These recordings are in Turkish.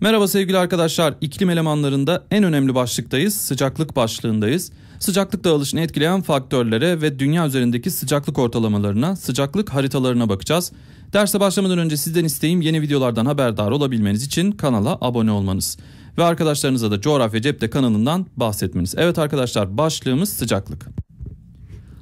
Merhaba sevgili arkadaşlar. İklim elemanlarında en önemli başlıktayız. Sıcaklık başlığındayız. Sıcaklık dağılışını etkileyen faktörlere ve dünya üzerindeki sıcaklık ortalamalarına, sıcaklık haritalarına bakacağız. Derse başlamadan önce sizden isteğim yeni videolardan haberdar olabilmeniz için kanala abone olmanız ve arkadaşlarınıza da Coğrafya Cep'te kanalından bahsetmeniz. Evet arkadaşlar başlığımız sıcaklık.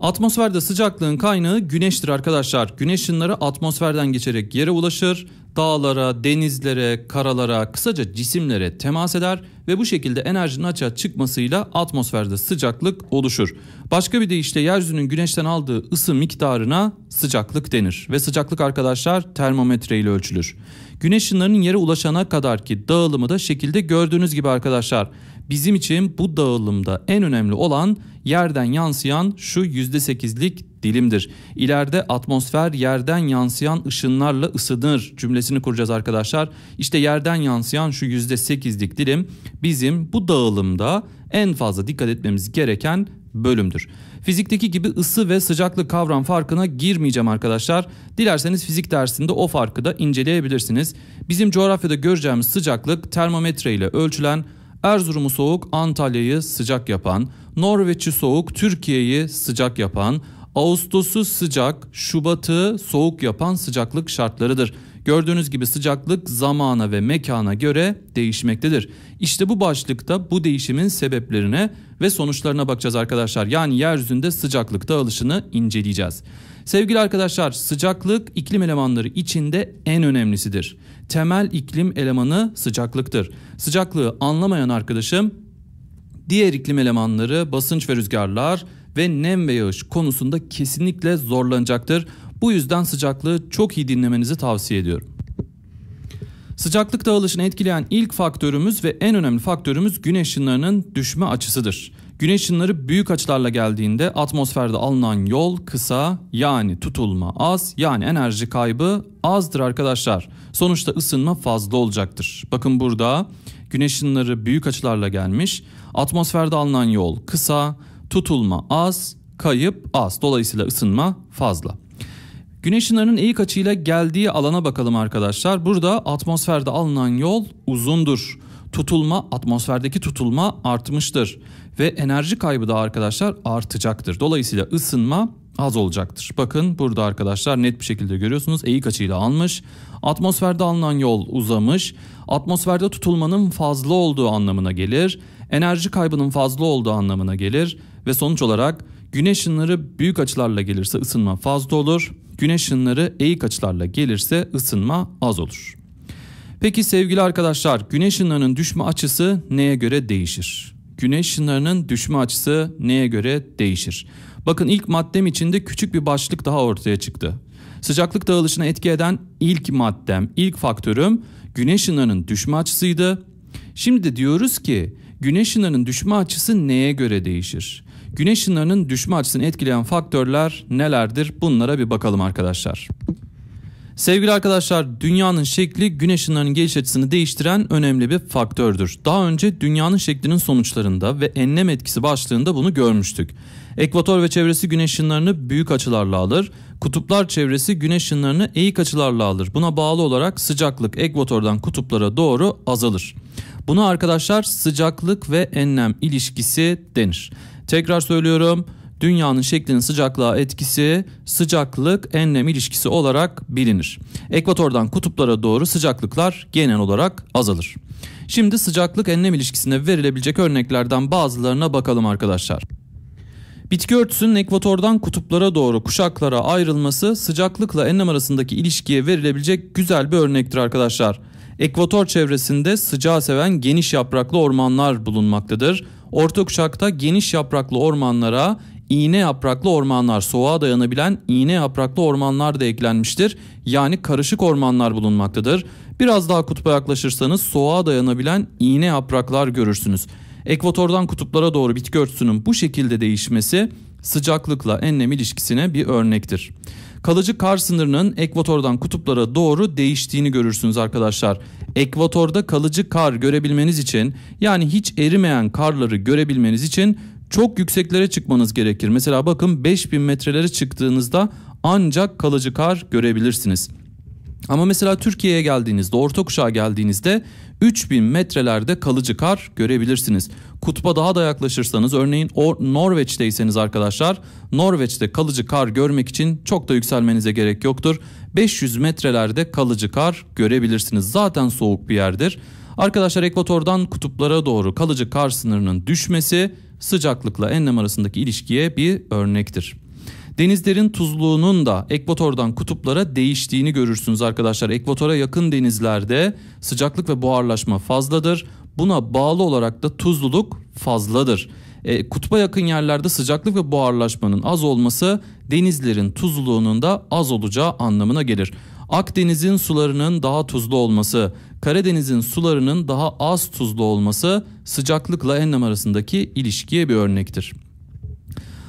Atmosferde sıcaklığın kaynağı güneştir arkadaşlar. Güneş ışınları atmosferden geçerek yere ulaşır, dağlara, denizlere, karalara, kısaca cisimlere temas eder ve bu şekilde enerjinin açığa çıkmasıyla atmosferde sıcaklık oluşur. Başka bir deyişle yeryüzünün güneşten aldığı ısı miktarına sıcaklık denir ve sıcaklık arkadaşlar termometre ile ölçülür. Güneş ışınlarının yere ulaşana kadar ki dağılımı da şekilde gördüğünüz gibi arkadaşlar. Bizim için bu dağılımda en önemli olan yerden yansıyan şu %8'lik dilimdir. İleride atmosfer yerden yansıyan ışınlarla ısınır cümlesini kuracağız arkadaşlar. İşte yerden yansıyan şu %8'lik dilim bizim bu dağılımda en fazla dikkat etmemiz gereken bölümdür. Fizikteki gibi ısı ve sıcaklık kavram farkına girmeyeceğim arkadaşlar. Dilerseniz fizik dersinde o farkı da inceleyebilirsiniz. Bizim coğrafyada göreceğimiz sıcaklık termometre ile ölçülen Erzurum'u soğuk, Antalya'yı sıcak yapan, Norveç'i soğuk, Türkiye'yi sıcak yapan, Ağustos'u sıcak, Şubat'ı soğuk yapan sıcaklık şartlarıdır. Gördüğünüz gibi sıcaklık zamana ve mekana göre değişmektedir. İşte bu başlıkta bu değişimin sebeplerine ve sonuçlarına bakacağız arkadaşlar. Yani yeryüzünde sıcaklık dağılışını inceleyeceğiz. Sevgili arkadaşlar sıcaklık iklim elemanları içinde en önemlisidir temel iklim elemanı sıcaklıktır. Sıcaklığı anlamayan arkadaşım diğer iklim elemanları basınç ve rüzgarlar ve nem ve yağış konusunda kesinlikle zorlanacaktır. Bu yüzden sıcaklığı çok iyi dinlemenizi tavsiye ediyorum. Sıcaklık dağılışını etkileyen ilk faktörümüz ve en önemli faktörümüz güneş ışınlarının düşme açısıdır. Güneş ışınları büyük açılarla geldiğinde atmosferde alınan yol kısa yani tutulma az yani enerji kaybı azdır arkadaşlar. Sonuçta ısınma fazla olacaktır. Bakın burada güneş ışınları büyük açılarla gelmiş. Atmosferde alınan yol kısa, tutulma az, kayıp az. Dolayısıyla ısınma fazla. Güneş ışınlarının eğik açıyla geldiği alana bakalım arkadaşlar. Burada atmosferde alınan yol uzundur tutulma, atmosferdeki tutulma artmıştır ve enerji kaybı da arkadaşlar artacaktır. Dolayısıyla ısınma az olacaktır. Bakın burada arkadaşlar net bir şekilde görüyorsunuz eğik açıyla almış. Atmosferde alınan yol uzamış. Atmosferde tutulmanın fazla olduğu anlamına gelir. Enerji kaybının fazla olduğu anlamına gelir ve sonuç olarak güneş ışınları büyük açılarla gelirse ısınma fazla olur. Güneş ışınları eğik açılarla gelirse ısınma az olur. Peki sevgili arkadaşlar güneş ışınlarının düşme açısı neye göre değişir? Güneş ışınlarının düşme açısı neye göre değişir? Bakın ilk maddem içinde küçük bir başlık daha ortaya çıktı. Sıcaklık dağılışına etki eden ilk maddem, ilk faktörüm güneş ışınlarının düşme açısıydı. Şimdi de diyoruz ki güneş ışınlarının düşme açısı neye göre değişir? Güneş ışınlarının düşme açısını etkileyen faktörler nelerdir? Bunlara bir bakalım arkadaşlar. Sevgili arkadaşlar dünyanın şekli güneş ışınlarının geliş açısını değiştiren önemli bir faktördür. Daha önce dünyanın şeklinin sonuçlarında ve enlem etkisi başlığında bunu görmüştük. Ekvator ve çevresi güneş ışınlarını büyük açılarla alır. Kutuplar çevresi güneş ışınlarını eğik açılarla alır. Buna bağlı olarak sıcaklık ekvatordan kutuplara doğru azalır. Buna arkadaşlar sıcaklık ve enlem ilişkisi denir. Tekrar söylüyorum dünyanın şeklinin sıcaklığa etkisi sıcaklık enlem ilişkisi olarak bilinir. Ekvatordan kutuplara doğru sıcaklıklar genel olarak azalır. Şimdi sıcaklık enlem ilişkisine verilebilecek örneklerden bazılarına bakalım arkadaşlar. Bitki örtüsünün ekvatordan kutuplara doğru kuşaklara ayrılması sıcaklıkla enlem arasındaki ilişkiye verilebilecek güzel bir örnektir arkadaşlar. Ekvator çevresinde sıcağı seven geniş yapraklı ormanlar bulunmaktadır. Orta kuşakta geniş yapraklı ormanlara iğne yapraklı ormanlar, soğuğa dayanabilen iğne yapraklı ormanlar da eklenmiştir. Yani karışık ormanlar bulunmaktadır. Biraz daha kutba yaklaşırsanız soğuğa dayanabilen iğne yapraklar görürsünüz. Ekvatordan kutuplara doğru bitki örtüsünün bu şekilde değişmesi sıcaklıkla enlem ilişkisine bir örnektir. Kalıcı kar sınırının ekvatordan kutuplara doğru değiştiğini görürsünüz arkadaşlar. Ekvatorda kalıcı kar görebilmeniz için yani hiç erimeyen karları görebilmeniz için çok yükseklere çıkmanız gerekir. Mesela bakın 5000 metrelere çıktığınızda ancak kalıcı kar görebilirsiniz. Ama mesela Türkiye'ye geldiğinizde, orta kuşağa geldiğinizde 3000 metrelerde kalıcı kar görebilirsiniz. Kutba daha da yaklaşırsanız örneğin o Norveç'teyseniz arkadaşlar Norveç'te kalıcı kar görmek için çok da yükselmenize gerek yoktur. 500 metrelerde kalıcı kar görebilirsiniz. Zaten soğuk bir yerdir. Arkadaşlar ekvatordan kutuplara doğru kalıcı kar sınırının düşmesi sıcaklıkla enlem arasındaki ilişkiye bir örnektir. Denizlerin tuzluğunun da ekvatordan kutuplara değiştiğini görürsünüz arkadaşlar. Ekvatora yakın denizlerde sıcaklık ve buharlaşma fazladır. Buna bağlı olarak da tuzluluk fazladır. E, kutba yakın yerlerde sıcaklık ve buharlaşmanın az olması denizlerin tuzluluğunun da az olacağı anlamına gelir. Akdeniz'in sularının daha tuzlu olması, Karadeniz'in sularının daha az tuzlu olması sıcaklıkla enlem arasındaki ilişkiye bir örnektir.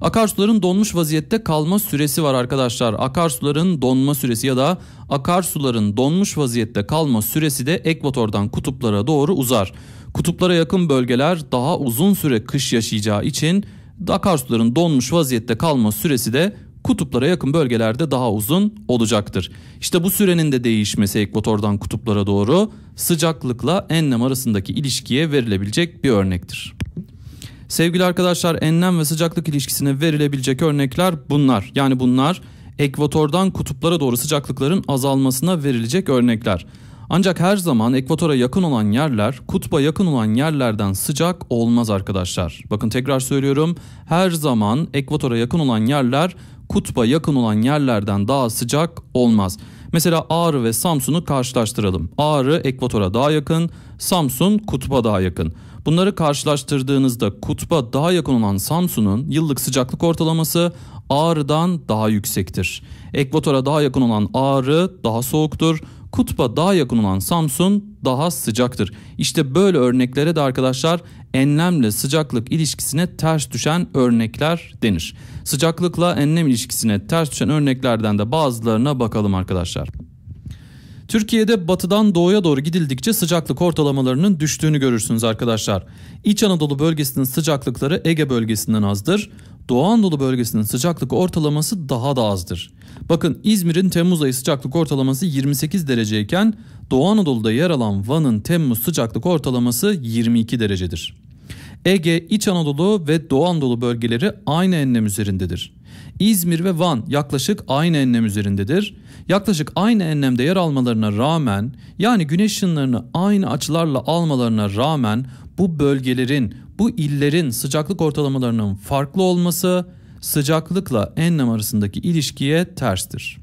Akarsuların donmuş vaziyette kalma süresi var arkadaşlar. Akarsuların donma süresi ya da akarsuların donmuş vaziyette kalma süresi de ekvatordan kutuplara doğru uzar. Kutuplara yakın bölgeler daha uzun süre kış yaşayacağı için akarsuların donmuş vaziyette kalma süresi de kutuplara yakın bölgelerde daha uzun olacaktır. İşte bu sürenin de değişmesi ekvatordan kutuplara doğru sıcaklıkla enlem arasındaki ilişkiye verilebilecek bir örnektir. Sevgili arkadaşlar enlem ve sıcaklık ilişkisine verilebilecek örnekler bunlar. Yani bunlar ekvatordan kutuplara doğru sıcaklıkların azalmasına verilecek örnekler. Ancak her zaman ekvatora yakın olan yerler kutba yakın olan yerlerden sıcak olmaz arkadaşlar. Bakın tekrar söylüyorum. Her zaman ekvatora yakın olan yerler kutba yakın olan yerlerden daha sıcak olmaz. Mesela Ağrı ve Samsun'u karşılaştıralım. Ağrı ekvatora daha yakın, Samsun kutba daha yakın. Bunları karşılaştırdığınızda kutba daha yakın olan Samsun'un yıllık sıcaklık ortalaması Ağrı'dan daha yüksektir. Ekvatora daha yakın olan Ağrı daha soğuktur. Kutba daha yakın olan Samsun daha sıcaktır. İşte böyle örneklere de arkadaşlar enlemle sıcaklık ilişkisine ters düşen örnekler denir. Sıcaklıkla enlem ilişkisine ters düşen örneklerden de bazılarına bakalım arkadaşlar. Türkiye'de batıdan doğuya doğru gidildikçe sıcaklık ortalamalarının düştüğünü görürsünüz arkadaşlar. İç Anadolu bölgesinin sıcaklıkları Ege bölgesinden azdır. Doğu Anadolu bölgesinin sıcaklık ortalaması daha da azdır. Bakın İzmir'in Temmuz ayı sıcaklık ortalaması 28 dereceyken Doğu Anadolu'da yer alan Van'ın Temmuz sıcaklık ortalaması 22 derecedir. Ege, İç Anadolu ve Doğu Anadolu bölgeleri aynı enlem üzerindedir. İzmir ve Van yaklaşık aynı enlem üzerindedir. Yaklaşık aynı enlemde yer almalarına rağmen yani güneş ışınlarını aynı açılarla almalarına rağmen bu bölgelerin bu illerin sıcaklık ortalamalarının farklı olması sıcaklıkla enlem arasındaki ilişkiye terstir.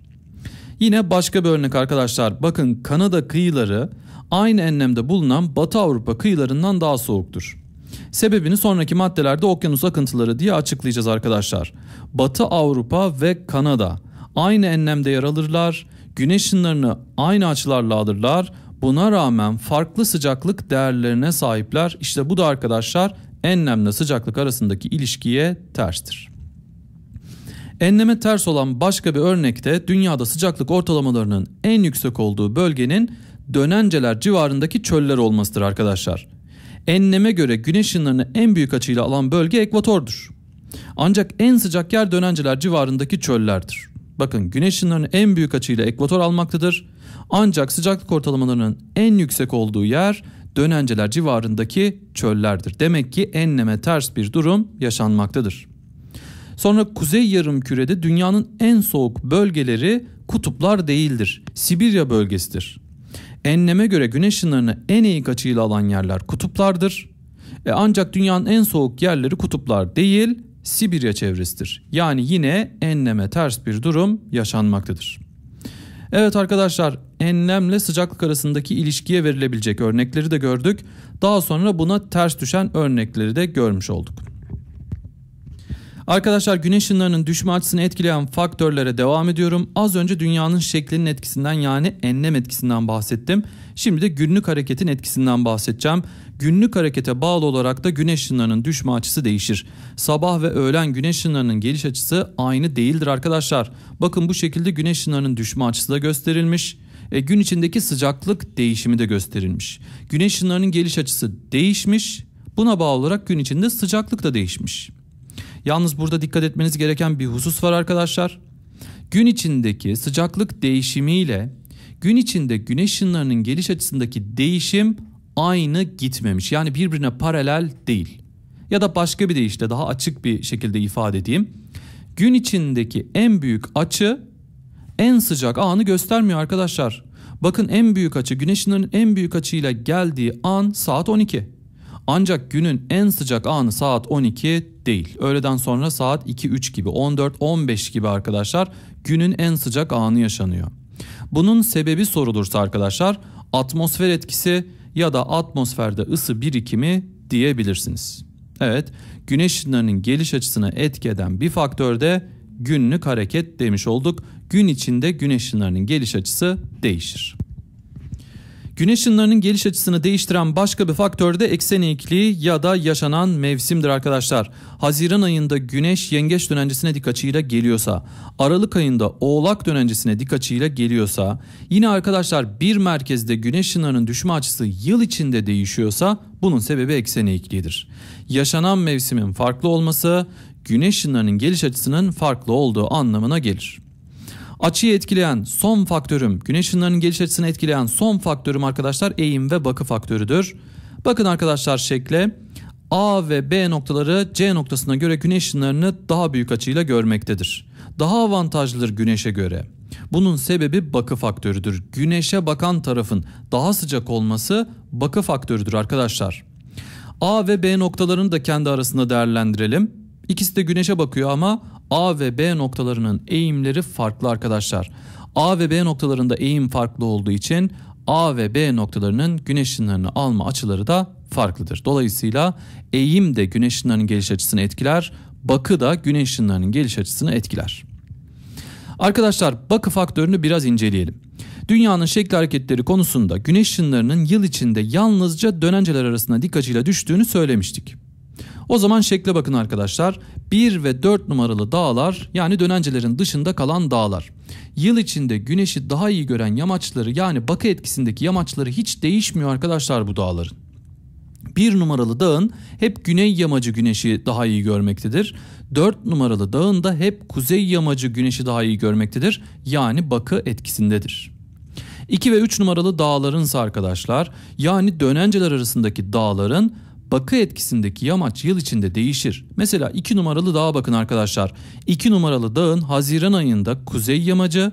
Yine başka bir örnek arkadaşlar bakın Kanada kıyıları aynı enlemde bulunan Batı Avrupa kıyılarından daha soğuktur. Sebebini sonraki maddelerde okyanus akıntıları diye açıklayacağız arkadaşlar. Batı Avrupa ve Kanada aynı enlemde yer alırlar, güneş ışınlarını aynı açılarla alırlar Buna rağmen farklı sıcaklık değerlerine sahipler. İşte bu da arkadaşlar enlemle sıcaklık arasındaki ilişkiye terstir. Enleme ters olan başka bir örnekte dünyada sıcaklık ortalamalarının en yüksek olduğu bölgenin dönenceler civarındaki çöller olmasıdır arkadaşlar. Enleme göre güneş ışınlarını en büyük açıyla alan bölge ekvatordur. Ancak en sıcak yer dönenceler civarındaki çöllerdir. Bakın güneş ışınlarını en büyük açıyla ekvator almaktadır. Ancak sıcaklık ortalamalarının en yüksek olduğu yer dönenceler civarındaki çöllerdir. Demek ki enleme ters bir durum yaşanmaktadır. Sonra kuzey yarım kürede dünyanın en soğuk bölgeleri kutuplar değildir. Sibirya bölgesidir. Enleme göre güneş ışınlarını en eğik açıyla alan yerler kutuplardır. E ancak dünyanın en soğuk yerleri kutuplar değil Sibirya çevresidir. Yani yine enleme ters bir durum yaşanmaktadır. Evet arkadaşlar enlemle sıcaklık arasındaki ilişkiye verilebilecek örnekleri de gördük. Daha sonra buna ters düşen örnekleri de görmüş olduk. Arkadaşlar güneş ışınlarının düşme açısını etkileyen faktörlere devam ediyorum. Az önce dünyanın şeklinin etkisinden yani enlem etkisinden bahsettim. Şimdi de günlük hareketin etkisinden bahsedeceğim. Günlük harekete bağlı olarak da güneş ışınlarının düşme açısı değişir. Sabah ve öğlen güneş ışınlarının geliş açısı aynı değildir arkadaşlar. Bakın bu şekilde güneş ışınlarının düşme açısı da gösterilmiş e, gün içindeki sıcaklık değişimi de gösterilmiş. Güneş ışınlarının geliş açısı değişmiş. Buna bağlı olarak gün içinde sıcaklık da değişmiş. Yalnız burada dikkat etmeniz gereken bir husus var arkadaşlar. Gün içindeki sıcaklık değişimiyle gün içinde güneş ışınlarının geliş açısındaki değişim aynı gitmemiş. Yani birbirine paralel değil. Ya da başka bir deyişle daha açık bir şekilde ifade edeyim. Gün içindeki en büyük açı en sıcak anı göstermiyor arkadaşlar. Bakın en büyük açı güneş en büyük açıyla geldiği an saat 12. Ancak günün en sıcak anı saat 12 değil. Öğleden sonra saat 2-3 gibi 14-15 gibi arkadaşlar günün en sıcak anı yaşanıyor. Bunun sebebi sorulursa arkadaşlar atmosfer etkisi ya da atmosferde ısı birikimi diyebilirsiniz. Evet güneş ışınlarının geliş açısına etki eden bir faktör de günlük hareket demiş olduk. Gün içinde güneş ışınlarının geliş açısı değişir. Güneş ışınlarının geliş açısını değiştiren başka bir faktör de eksen eğikliği ya da yaşanan mevsimdir arkadaşlar. Haziran ayında güneş yengeç dönencesine dik açıyla geliyorsa, Aralık ayında oğlak dönencesine dik açıyla geliyorsa, yine arkadaşlar bir merkezde güneş ışınlarının düşme açısı yıl içinde değişiyorsa bunun sebebi eksen eğikliğidir. Yaşanan mevsimin farklı olması, güneş ışınlarının geliş açısının farklı olduğu anlamına gelir. Açıyı etkileyen son faktörüm, güneş ışınlarının geliş açısını etkileyen son faktörüm arkadaşlar eğim ve bakı faktörüdür. Bakın arkadaşlar şekle A ve B noktaları C noktasına göre güneş ışınlarını daha büyük açıyla görmektedir. Daha avantajlıdır güneşe göre. Bunun sebebi bakı faktörüdür. Güneşe bakan tarafın daha sıcak olması bakı faktörüdür arkadaşlar. A ve B noktalarını da kendi arasında değerlendirelim. İkisi de güneşe bakıyor ama A ve B noktalarının eğimleri farklı arkadaşlar. A ve B noktalarında eğim farklı olduğu için A ve B noktalarının güneş ışınlarını alma açıları da farklıdır. Dolayısıyla eğim de güneş ışınlarının geliş açısını etkiler, bakı da güneş ışınlarının geliş açısını etkiler. Arkadaşlar bakı faktörünü biraz inceleyelim. Dünyanın şekli hareketleri konusunda güneş ışınlarının yıl içinde yalnızca dönenceler arasında dik açıyla düştüğünü söylemiştik. O zaman şekle bakın arkadaşlar. 1 ve 4 numaralı dağlar yani dönencelerin dışında kalan dağlar. Yıl içinde güneşi daha iyi gören yamaçları yani bakı etkisindeki yamaçları hiç değişmiyor arkadaşlar bu dağların. 1 numaralı dağın hep güney yamacı güneşi daha iyi görmektedir. 4 numaralı dağın da hep kuzey yamacı güneşi daha iyi görmektedir. Yani bakı etkisindedir. 2 ve 3 numaralı dağlarınsa arkadaşlar yani dönenceler arasındaki dağların bakı etkisindeki yamaç yıl içinde değişir. Mesela 2 numaralı dağa bakın arkadaşlar. 2 numaralı dağın Haziran ayında kuzey yamacı,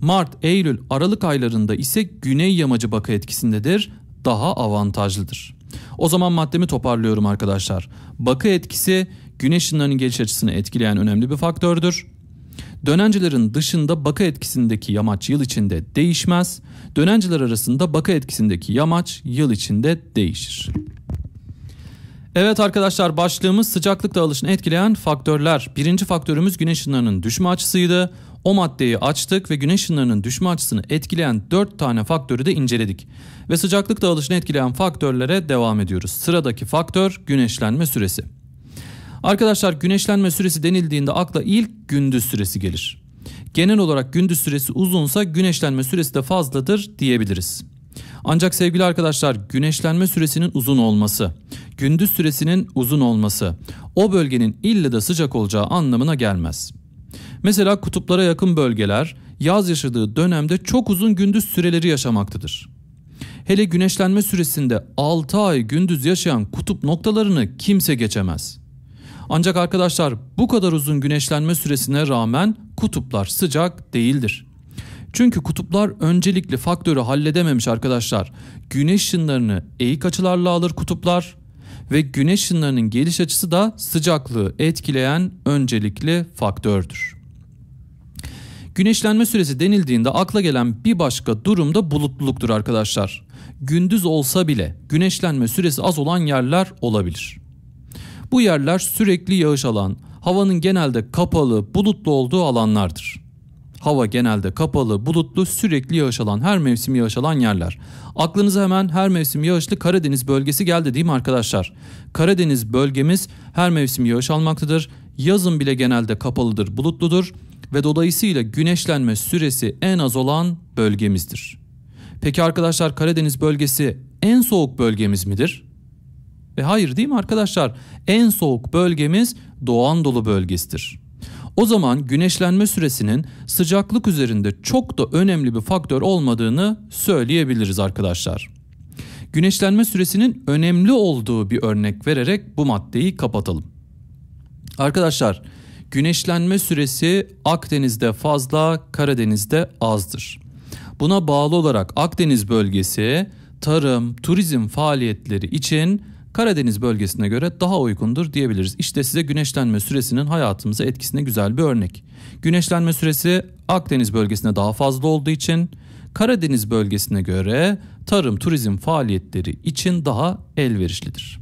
Mart, Eylül, Aralık aylarında ise güney yamacı bakı etkisindedir. Daha avantajlıdır. O zaman maddemi toparlıyorum arkadaşlar. Bakı etkisi güneş ışınlarının geliş açısını etkileyen önemli bir faktördür. Dönencilerin dışında baka etkisindeki yamaç yıl içinde değişmez. Dönenciler arasında baka etkisindeki yamaç yıl içinde değişir. Evet arkadaşlar başlığımız sıcaklık dağılışını etkileyen faktörler. Birinci faktörümüz güneş ışınlarının düşme açısıydı. O maddeyi açtık ve güneş ışınlarının düşme açısını etkileyen 4 tane faktörü de inceledik. Ve sıcaklık dağılışını etkileyen faktörlere devam ediyoruz. Sıradaki faktör güneşlenme süresi. Arkadaşlar güneşlenme süresi denildiğinde akla ilk gündüz süresi gelir. Genel olarak gündüz süresi uzunsa güneşlenme süresi de fazladır diyebiliriz. Ancak sevgili arkadaşlar güneşlenme süresinin uzun olması, gündüz süresinin uzun olması o bölgenin ille de sıcak olacağı anlamına gelmez. Mesela kutuplara yakın bölgeler yaz yaşadığı dönemde çok uzun gündüz süreleri yaşamaktadır. Hele güneşlenme süresinde 6 ay gündüz yaşayan kutup noktalarını kimse geçemez. Ancak arkadaşlar bu kadar uzun güneşlenme süresine rağmen kutuplar sıcak değildir. Çünkü kutuplar öncelikli faktörü halledememiş arkadaşlar. Güneş ışınlarını eğik açılarla alır kutuplar ve güneş ışınlarının geliş açısı da sıcaklığı etkileyen öncelikli faktördür. Güneşlenme süresi denildiğinde akla gelen bir başka durum da bulutluluktur arkadaşlar. Gündüz olsa bile güneşlenme süresi az olan yerler olabilir. Bu yerler sürekli yağış alan, havanın genelde kapalı, bulutlu olduğu alanlardır. Hava genelde kapalı, bulutlu, sürekli yağış alan, her mevsim yağış alan yerler. Aklınıza hemen her mevsim yağışlı Karadeniz bölgesi geldi değil mi arkadaşlar? Karadeniz bölgemiz her mevsim yağış almaktadır. Yazın bile genelde kapalıdır, bulutludur ve dolayısıyla güneşlenme süresi en az olan bölgemizdir. Peki arkadaşlar Karadeniz bölgesi en soğuk bölgemiz midir? Ve hayır değil mi arkadaşlar? En soğuk bölgemiz Doğu Anadolu bölgesidir. O zaman güneşlenme süresinin sıcaklık üzerinde çok da önemli bir faktör olmadığını söyleyebiliriz arkadaşlar. Güneşlenme süresinin önemli olduğu bir örnek vererek bu maddeyi kapatalım. Arkadaşlar, güneşlenme süresi Akdeniz'de fazla, Karadeniz'de azdır. Buna bağlı olarak Akdeniz bölgesi tarım, turizm faaliyetleri için Karadeniz bölgesine göre daha uygundur diyebiliriz. İşte size güneşlenme süresinin hayatımıza etkisine güzel bir örnek. Güneşlenme süresi Akdeniz bölgesine daha fazla olduğu için Karadeniz bölgesine göre tarım turizm faaliyetleri için daha elverişlidir.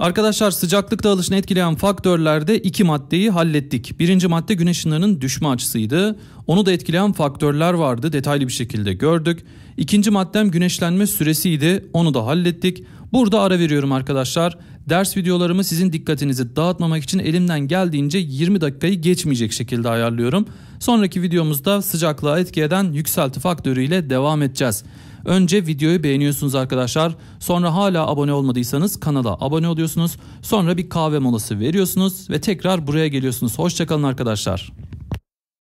Arkadaşlar sıcaklık dağılışını etkileyen faktörlerde iki maddeyi hallettik. Birinci madde güneş ışınlarının düşme açısıydı. Onu da etkileyen faktörler vardı detaylı bir şekilde gördük. İkinci maddem güneşlenme süresiydi. Onu da hallettik. Burada ara veriyorum arkadaşlar. Ders videolarımı sizin dikkatinizi dağıtmamak için elimden geldiğince 20 dakikayı geçmeyecek şekilde ayarlıyorum. Sonraki videomuzda sıcaklığa etki eden yükselti faktörüyle devam edeceğiz. Önce videoyu beğeniyorsunuz arkadaşlar. Sonra hala abone olmadıysanız kanala abone oluyorsunuz. Sonra bir kahve molası veriyorsunuz ve tekrar buraya geliyorsunuz. Hoşçakalın arkadaşlar.